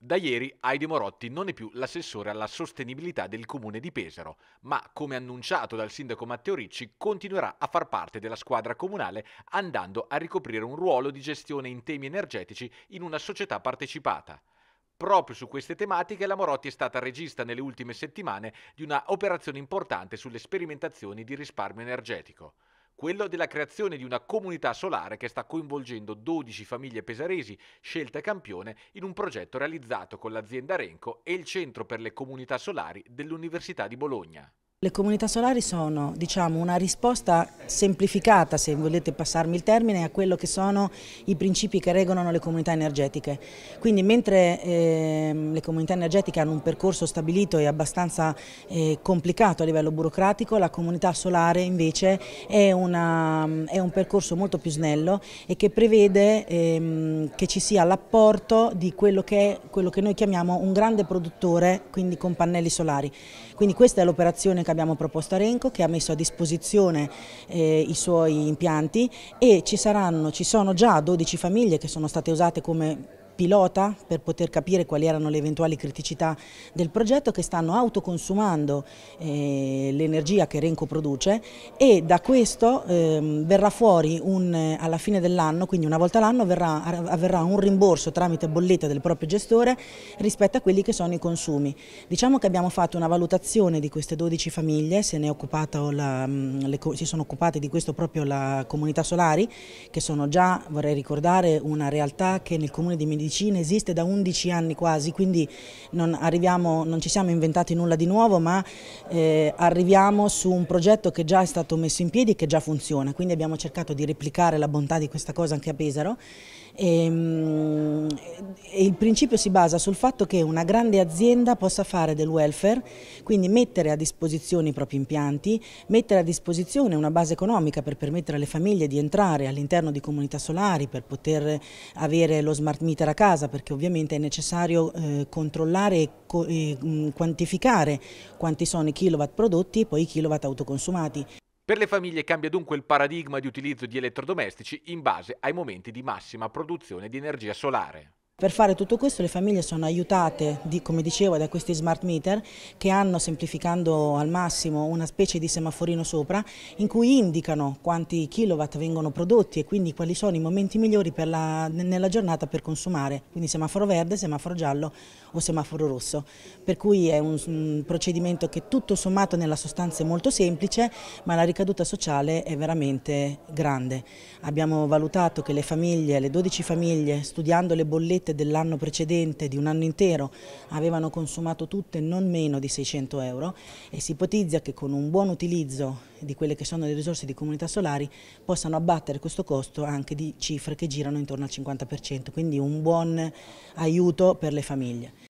Da ieri Heidi Morotti non è più l'assessore alla sostenibilità del comune di Pesaro, ma come annunciato dal sindaco Matteo Ricci continuerà a far parte della squadra comunale andando a ricoprire un ruolo di gestione in temi energetici in una società partecipata. Proprio su queste tematiche la Morotti è stata regista nelle ultime settimane di una operazione importante sulle sperimentazioni di risparmio energetico quello della creazione di una comunità solare che sta coinvolgendo 12 famiglie pesaresi scelte campione in un progetto realizzato con l'azienda Renco e il Centro per le Comunità Solari dell'Università di Bologna. Le comunità solari sono diciamo, una risposta semplificata, se volete passarmi il termine, a quello che sono i principi che regolano le comunità energetiche. Quindi mentre eh, le comunità energetiche hanno un percorso stabilito e abbastanza eh, complicato a livello burocratico, la comunità solare invece è, una, è un percorso molto più snello e che prevede ehm, che ci sia l'apporto di quello che, è, quello che noi chiamiamo un grande produttore, quindi con pannelli solari. Quindi questa è l'operazione che abbiamo proposto a Renco, che ha messo a disposizione eh, i suoi impianti e ci, saranno, ci sono già 12 famiglie che sono state usate come pilota per poter capire quali erano le eventuali criticità del progetto che stanno autoconsumando eh, l'energia che Renco produce e da questo eh, verrà fuori un, eh, alla fine dell'anno, quindi una volta l'anno avverrà un rimborso tramite bolletta del proprio gestore rispetto a quelli che sono i consumi. Diciamo che abbiamo fatto una valutazione di queste 12 famiglie, se ne è occupata la, mm, le, si sono occupate di questo proprio la comunità Solari che sono già, vorrei ricordare, una realtà che nel comune di Medici medicina esiste da 11 anni quasi, quindi non, arriviamo, non ci siamo inventati nulla di nuovo, ma eh, arriviamo su un progetto che già è stato messo in piedi e che già funziona, quindi abbiamo cercato di replicare la bontà di questa cosa anche a Pesaro e, ehm, e il principio si basa sul fatto che una grande azienda possa fare del welfare, quindi mettere a disposizione i propri impianti, mettere a disposizione una base economica per permettere alle famiglie di entrare all'interno di comunità solari, per poter avere lo smart meter a casa, perché ovviamente è necessario eh, controllare e, mm, quantificare quanti sono i kilowatt prodotti e poi i kilowatt autoconsumati. Per le famiglie cambia dunque il paradigma di utilizzo di elettrodomestici in base ai momenti di massima produzione di energia solare. Per fare tutto questo le famiglie sono aiutate, di, come dicevo, da questi smart meter che hanno, semplificando al massimo, una specie di semaforino sopra in cui indicano quanti kilowatt vengono prodotti e quindi quali sono i momenti migliori la, nella giornata per consumare, quindi semaforo verde, semaforo giallo o semaforo rosso. Per cui è un, un procedimento che tutto sommato nella sostanza è molto semplice, ma la ricaduta sociale è veramente grande. Abbiamo valutato che le famiglie, le 12 famiglie, studiando le bollette bollette dell'anno precedente, di un anno intero, avevano consumato tutte non meno di 600 euro e si ipotizza che con un buon utilizzo di quelle che sono le risorse di comunità solari possano abbattere questo costo anche di cifre che girano intorno al 50%, quindi un buon aiuto per le famiglie.